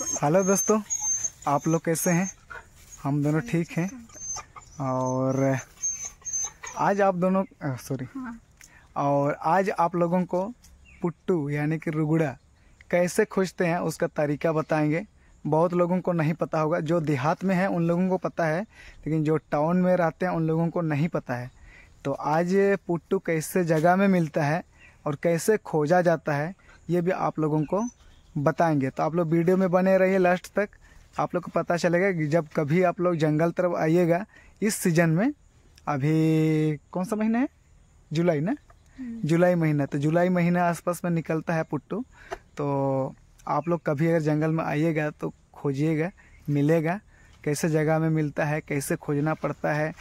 Hello दोस्तों आप लोग कैसे हैं हम दोनों ठीक हैं और आज आप दोनों सॉरी हाँ। और आज आप लोगों को पुट्टू यानी कि रुगड़ा कैसे खोजते हैं उसका तरीका बताएंगे बहुत लोगों को नहीं पता होगा जो देहात में है उन लोगों को पता है लेकिन जो टाउन में रहते हैं उन लोगों को नहीं पता है तो आज पुट्टू कैसे जगह में मिलता है और कैसे खोजा जाता है ये भी आप लोगों को बताएंगे तो आप लोग वीडियो में बने रहिए लास्ट तक आप लोग को पता चलेगा कि जब कभी आप लोग जंगल तरफ आइएगा इस सीजन में अभी कौन सा महीना है जुलाई ना हम्म। जुलाई महीना तो जुलाई महीना आसपास में निकलता है पुट्टू तो आप लोग कभी अगर जंगल में आइएगा तो खोजिएगा मिलेगा कैसे जगह में मिलता है कैसे खोजना पड़ता है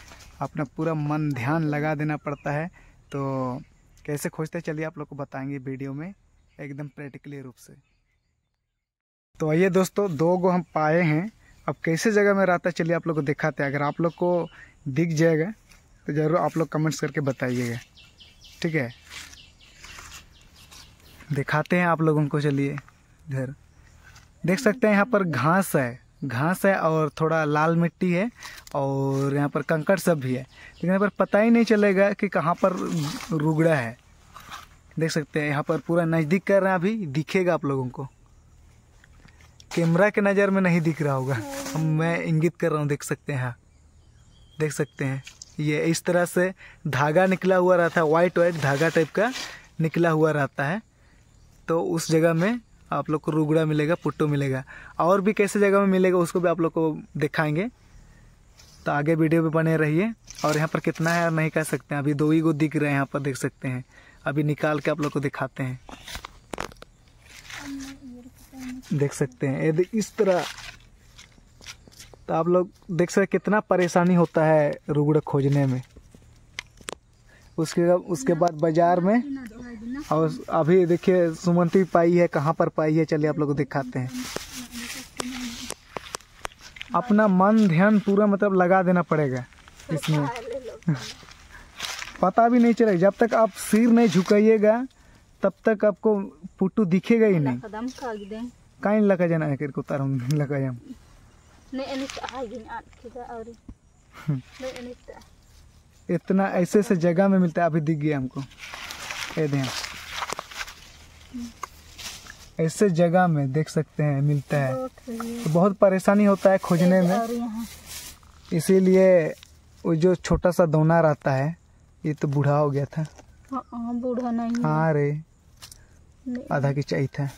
अपना पूरा मन ध्यान लगा देना पड़ता है तो कैसे खोजते चलिए आप लोग को बताएंगे वीडियो में एकदम प्रैक्टिकली रूप से तो आइए दोस्तों दो गो हम पाए हैं अब कैसे जगह में रहता है चलिए आप लोग को दिखाते हैं अगर आप लोग को दिख जाएगा तो ज़रूर आप लोग कमेंट्स करके बताइएगा ठीक है दिखाते हैं आप लोगों को चलिए इधर देख सकते हैं यहाँ पर घास है घास है और थोड़ा लाल मिट्टी है और यहाँ पर कंकड़ सब भी है लेकिन यहाँ पर पता ही नहीं चलेगा कि कहाँ पर रुगड़ा है देख सकते हैं यहाँ पर पूरा नज़दीक कर रहे हैं अभी दिखेगा आप लोगों को कैमरा के नज़र में नहीं दिख रहा होगा हम मैं इंगित कर रहा हूँ देख सकते हैं हाँ। देख सकते हैं ये इस तरह से धागा निकला हुआ रहता है वाइट वाइट धागा टाइप का निकला हुआ रहता है तो उस जगह में आप लोग को रुगड़ा मिलेगा पुट्टो मिलेगा और भी कैसे जगह में मिलेगा उसको भी आप लोग को दिखाएंगे तो आगे वीडियो भी बने रहिए और यहाँ पर कितना है नहीं कह सकते हैं अभी दो ही गो दिख रहे हैं यहाँ पर देख सकते हैं अभी निकाल के आप लोग को दिखाते हैं देख सकते हैं यदि इस तरह तो आप लोग देख सकते कितना परेशानी होता है रुगड़ खोजने में उसके उसके बाद बाजार में और अभी देखिए सुमंती पाई है कहाँ पर पाई है चलिए आप लोग दिखाते हैं अपना मन ध्यान पूरा मतलब लगा देना पड़ेगा इसमें पता भी नहीं चलेगा जब तक आप सिर नहीं झुकाइएगा तब तक आपको पुट्टू दिखेगा ही नहीं काइन लगा जाना है कर को तारम लगा जाम नहीं अनित आ गई आट किदा और नहीं अनित इतना ऐसे से जगह में मिलता है अभी दिख गया हमको ये दें ऐसे जगह में देख सकते हैं मिलता है तो बहुत परेशानी होता है खोजने में इसीलिए वो जो छोटा सा दोना रहता है ये तो बूढ़ा हो गया था बूढ़ा नहीं हाँ रे आधा की चाहिए था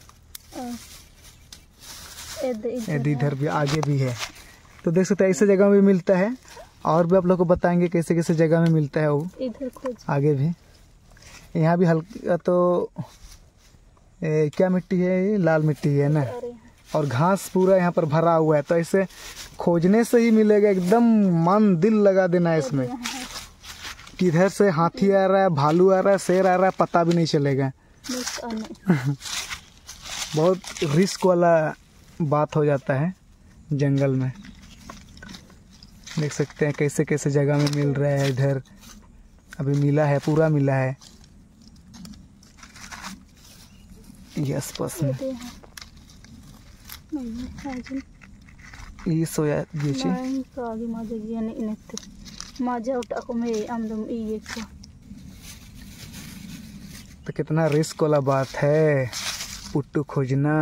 यदि इधर भी आगे भी है तो देख सकते ऐसे जगह में मिलता है और भी आप लोग को बताएंगे कैसे कैसे जगह में मिलता है वो इधर आगे भी यहाँ भी हल्का तो ए, क्या मिट्टी है ये लाल मिट्टी है ना हाँ। और घास पूरा यहाँ पर भरा हुआ है तो ऐसे खोजने से ही मिलेगा एकदम मन दिल लगा देना है इसमें हाँ। किधर से हाथी आ रहा है भालू आ रहा है शेर आ रहा है पता भी नहीं चलेगा बहुत रिस्क वाला बात हो जाता है जंगल में देख सकते हैं कैसे कैसे जगह में मिल रहा है इधर अभी मिला है पूरा मिला है यस बस में सोया उठा को को तो कितना रिस्क वाला बात है पुट्टू खोजना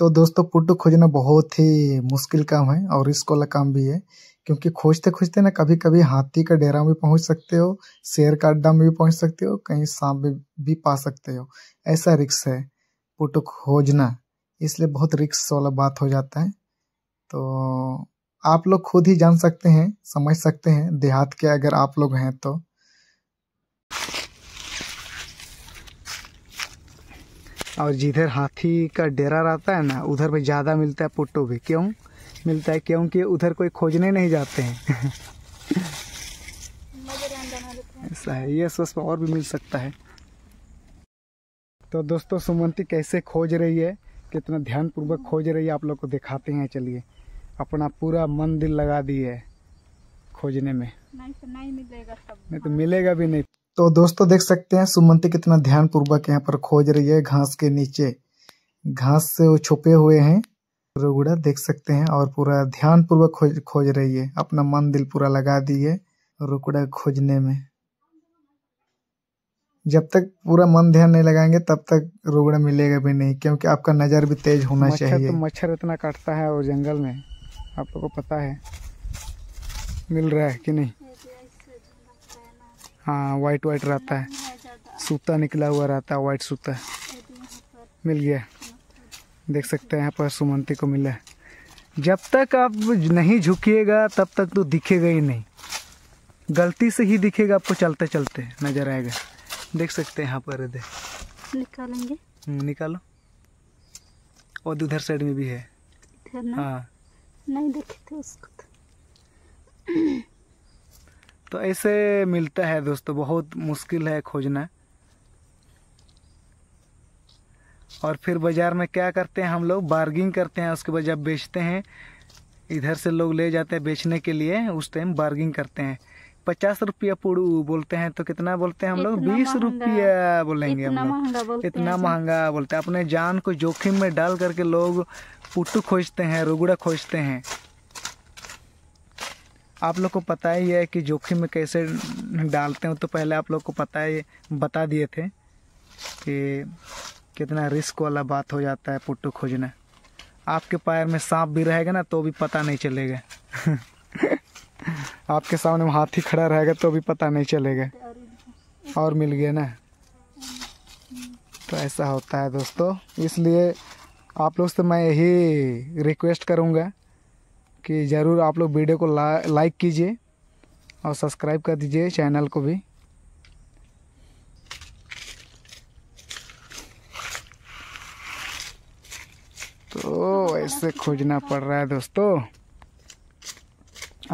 तो दोस्तों पुट्टू खोजना बहुत ही मुश्किल काम है और रिस्क वाला काम भी है क्योंकि खोजते खोजते ना कभी कभी हाथी का डेरा में भी पहुंच सकते हो शेर का अड्डा में भी पहुंच सकते हो कहीं सांप में भी पा सकते हो ऐसा रिक्स है पुट्टू खोजना इसलिए बहुत रिक्स वाला बात हो जाता है तो आप लोग खुद ही जान सकते हैं समझ सकते हैं देहात के अगर आप लोग हैं तो और जिधर हाथी का डेरा रहता है ना उधर भी ज़्यादा मिलता है पुट्टू भी क्यों मिलता है क्योंकि उधर कोई खोजने नहीं जाते हैं ऐसा है ये सोच और भी मिल सकता है तो दोस्तों सुमंती कैसे खोज रही है कितना ध्यानपूर्वक खोज रही है आप लोग को दिखाते हैं चलिए अपना पूरा मन दिल लगा दिए खोजने में नहीं नहीं मिलेगा सब नहीं तो मिलेगा भी नहीं तो दोस्तों देख सकते हैं सुमंती कितना ध्यान पूर्वक यहाँ पर खोज रही है घास के नीचे घास से वो छुपे हुए हैं रोगुड़ा देख सकते हैं और पूरा ध्यान पूर्वक खोज खोज रही है अपना मन दिल पूरा लगा दी है रुकड़ा खोजने में जब तक पूरा मन ध्यान नहीं लगाएंगे तब तक रोगड़ा मिलेगा भी नहीं क्योंकि आपका नज़र भी तेज होना मच्छर तो चाहिए तो मच्छर इतना काटता है और जंगल में आप लोग को पता है मिल रहा है कि नहीं हाँ वाइट वाइट रहता है सूता निकला हुआ रहता है वाइट सूता मिल गया देख सकते हैं यहाँ पर सुमंती को मिला जब तक आप नहीं झुकिएगा तब तक तो दिखेगा ही नहीं गलती से ही दिखेगा आपको चलते चलते नजर आएगा देख सकते हैं यहाँ पर दे निकालेंगे हम्म, निकालो और उधर साइड में भी है हाँ नहीं देखे थे उसको तो। तो ऐसे मिलता है दोस्तों बहुत मुश्किल है खोजना और फिर बाज़ार में क्या करते हैं हम लोग बार्गिंग करते हैं उसके बाद जब बेचते हैं इधर से लोग ले जाते हैं बेचने के लिए उस टाइम बार्गिंग करते हैं पचास रुपया पुड़ू बोलते हैं तो कितना बोलते हैं हम लोग बीस रुपया बोलेंगे हम लोग इतना महंगा बोलते हैं अपने जान को जोखिम में डाल करके लोग पुट्टू खोजते हैं रुगड़ा खोजते हैं आप लोग को पता ही है कि जोखिम में कैसे डालते हो तो पहले आप लोग को पता ही बता दिए थे कि कितना रिस्क वाला बात हो जाता है पुट्टू खोजना आपके पैर में सांप भी रहेगा ना तो भी पता नहीं चलेगा आपके सामने हाथी खड़ा रहेगा तो भी पता नहीं चलेगा और मिल गया ना तो ऐसा होता है दोस्तों इसलिए आप लोग से मैं यही रिक्वेस्ट करूँगा कि ज़रूर आप लोग वीडियो को ला, लाइक कीजिए और सब्सक्राइब कर दीजिए चैनल को भी तो ऐसे खोजना पड़ रहा है दोस्तों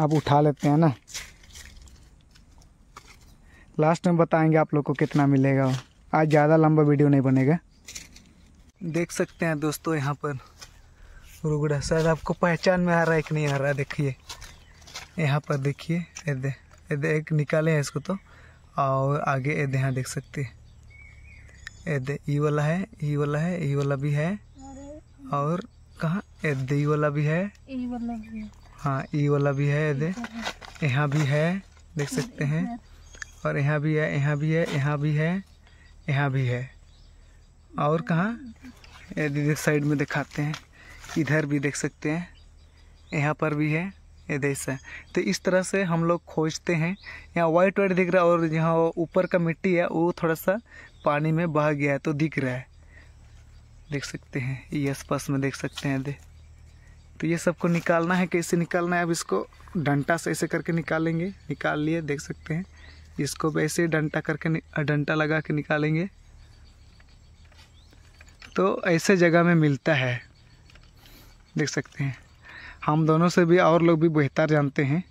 आप उठा लेते हैं ना लास्ट में बताएंगे आप लोग को कितना मिलेगा आज ज़्यादा लंबा वीडियो नहीं बनेगा देख सकते हैं दोस्तों यहाँ पर रुगड़ा शायद आपको पहचान में आ रहा है कि नहीं आ रहा देखिए यहाँ पर देखिए ये दे एक निकाले हैं इसको तो और आगे दे यहाँ देख सकते हैं दे ई वाला है ई वाला है ई वाला भी है और कहाँ एदे ई वाला भी है हाँ ई वाला भी है दे यहाँ भी है देख सकते हैं और यहाँ भी है यहाँ भी है यहाँ भी है यहाँ भी है और कहाँ यदि साइड में दिखाते हैं इधर भी देख सकते हैं यहाँ पर भी है ये है तो इस तरह से हम लोग खोजते हैं यहाँ वाइट वाइट दिख रहा है और यहाँ ऊपर का मिट्टी है वो थोड़ा सा पानी में बह गया है तो दिख रहा है देख सकते हैं ये आसपास में देख सकते हैं दे तो ये सबको निकालना है कैसे निकालना है अब इसको डंटा से ऐसे करके निकालेंगे निकाल लिए देख सकते हैं इसको भी ऐसे डंटा करके डंटा लगा के निकालेंगे तो ऐसे जगह में मिलता है देख सकते हैं हम दोनों से भी और लोग भी बेहतर जानते हैं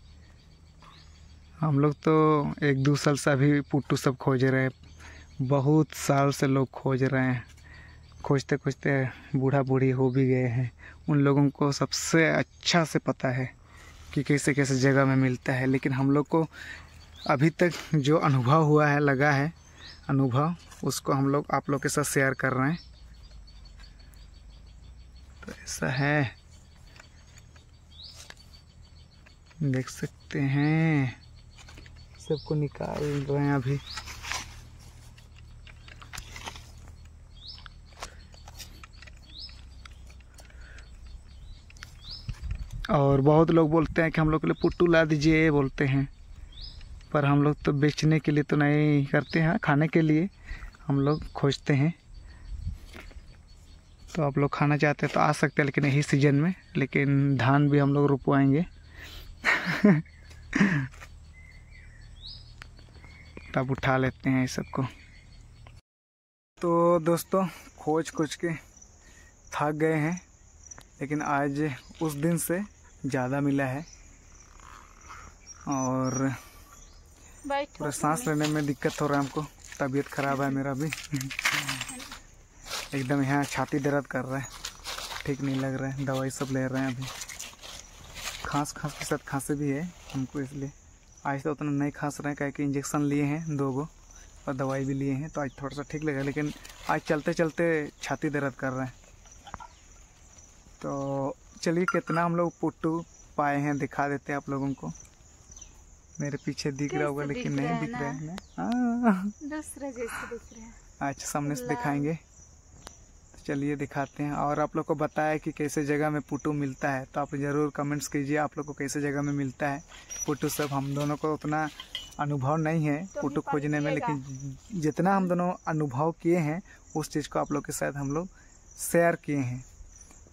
हम लोग तो एक दो साल से अभी पुट्टू सब खोज रहे हैं बहुत साल से लोग खोज रहे हैं खोजते खोजते बूढ़ा बूढ़ी हो भी गए हैं उन लोगों को सबसे अच्छा से पता है कि कैसे कैसे जगह में मिलता है लेकिन हम लोग को अभी तक जो अनुभव हुआ है लगा है अनुभव उसको हम लोग आप लोग के साथ शेयर कर रहे हैं तो ऐसा है देख सकते हैं सबको निकाल रहे हैं अभी और बहुत लोग बोलते हैं कि हम लोग के लिए पुट्टू ला दीजिए बोलते हैं पर हम लोग तो बेचने के लिए तो नहीं करते हैं खाने के लिए हम लोग खोजते हैं तो आप लोग खाना चाहते हैं तो आ सकते हैं लेकिन यही सीज़न में लेकिन धान भी हम लोग रुपवाएंगे तब उठा लेते हैं इस सबको तो दोस्तों खोज खोज के थक गए हैं लेकिन आज उस दिन से ज़्यादा मिला है और सांस लेने में दिक्कत हो रहा है हमको तबीयत ख़राब है मेरा भी एकदम यहाँ छाती दर्द कर रहा है ठीक नहीं लग रहा है दवाई सब ले रहे हैं अभी खांस खांस के साथ खांसी भी है हमको इसलिए आज तो उतना नहीं खांस रहे हैं क्या कि इंजेक्शन लिए हैं दो गो और दवाई भी लिए हैं तो आज थोड़ा सा ठीक लगा लेकिन आज चलते चलते छाती दर्द कर रहे हैं तो चलिए कितना हम लोग पुट्टू पाए हैं दिखा देते हैं आप लोगों को मेरे पीछे दिख रहा होगा लेकिन नहीं दिख रहे हैं हाँ। दिख रहा है अच्छा सामने से दिखाएंगे चलिए दिखाते हैं और आप लोग को बताया कि कैसे जगह में पुटू मिलता है तो आप ज़रूर कमेंट्स कीजिए आप लोग को कैसे जगह में मिलता है पुटू सब हम दोनों को उतना अनुभव नहीं है फोटो तो खोजने में लेकिन जितना हम दोनों अनुभव किए हैं उस चीज़ को आप लोग के साथ हम लोग शेयर किए हैं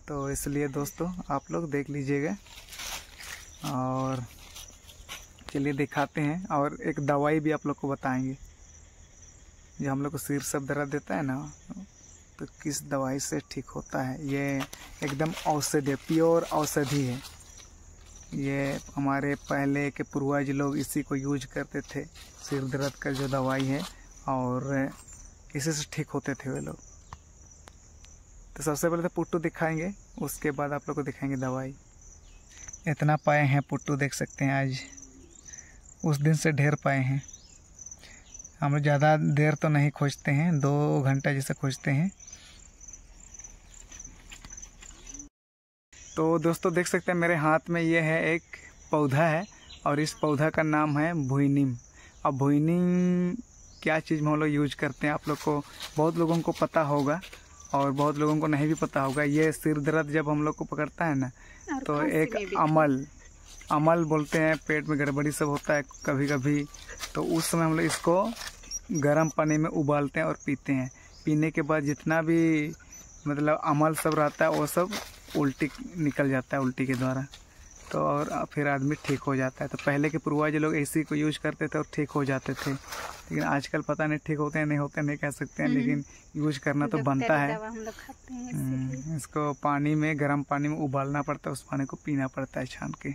तो इसलिए दोस्तों आप लोग देख लीजिएगा और चलिए दिखाते हैं और एक दवाई भी आप लोग को बताएंगे जो हम लोग को सिर सब दर्द देता है ना तो किस दवाई से ठीक होता है ये एकदम औषधि प्योर औषधि है ये हमारे पहले के पूर्वज लोग इसी को यूज करते थे सिर दर्द का जो दवाई है और इसी से ठीक होते थे वे लोग तो सबसे पहले तो पुट्टू दिखाएंगे उसके बाद आप लोग को दिखाएंगे दवाई इतना पाए हैं पुट्टू देख सकते हैं आज उस दिन से ढेर पाए हैं हम लोग ज़्यादा देर तो नहीं खोजते हैं दो घंटा जैसे खोजते हैं तो दोस्तों देख सकते हैं मेरे हाथ में ये है एक पौधा है और इस पौधा का नाम है भुइनिम अब भुइनिम क्या चीज़ में हम लोग यूज करते हैं आप लोग को बहुत लोगों को पता होगा और बहुत लोगों को नहीं भी पता होगा ये सिर दर्द जब हम लोग को पकड़ता है ना तो एक अमल अमल बोलते हैं पेट में गड़बड़ी सब होता है कभी कभी तो उस समय हम लोग इसको गर्म पानी में उबालते हैं और पीते हैं पीने के बाद जितना भी मतलब अमल सब रहता है वो सब उल्टी निकल जाता है उल्टी के द्वारा तो और फिर आदमी ठीक हो जाता है तो पहले के पूर्वज लोग एसी को यूज करते थे और ठीक हो जाते थे लेकिन आजकल पता नहीं ठीक होते हैं नहीं होते नहीं कह सकते हैं हम्म। लेकिन यूज करना तो बनता है हम्म, इसको पानी में गर्म पानी में उबालना पड़ता है उस पानी को पीना पड़ता है छान के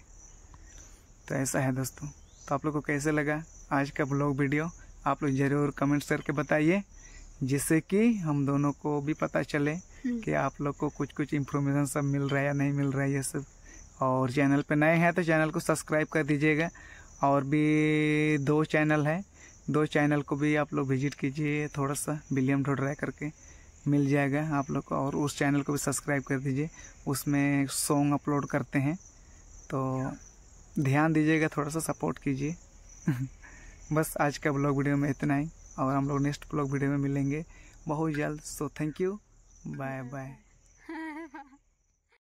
तो ऐसा है दोस्तों तो आप लोग को कैसे लगा आज का ब्लॉग वीडियो आप लोग ज़रूर कमेंट्स करके बताइए जिससे कि हम दोनों को भी पता चले हम्म। कि आप लोग को कुछ कुछ इन्फॉर्मेशन सब मिल रहा है या नहीं मिल रहा है ये सब और चैनल पे नए हैं तो चैनल को सब्सक्राइब कर दीजिएगा और भी दो चैनल है दो चैनल को भी आप लोग विजिट कीजिए थोड़ा सा विलियम ढोडरा करके मिल जाएगा आप लोग को और उस चैनल को भी सब्सक्राइब कर दीजिए उसमें सॉन्ग अपलोड करते हैं तो ध्यान दीजिएगा थोड़ा सा सपोर्ट कीजिए बस आज का ब्लॉग वीडियो में इतना ही और हम लोग नेक्स्ट ब्लॉग वीडियो में मिलेंगे बहुत जल्द so thank you bye bye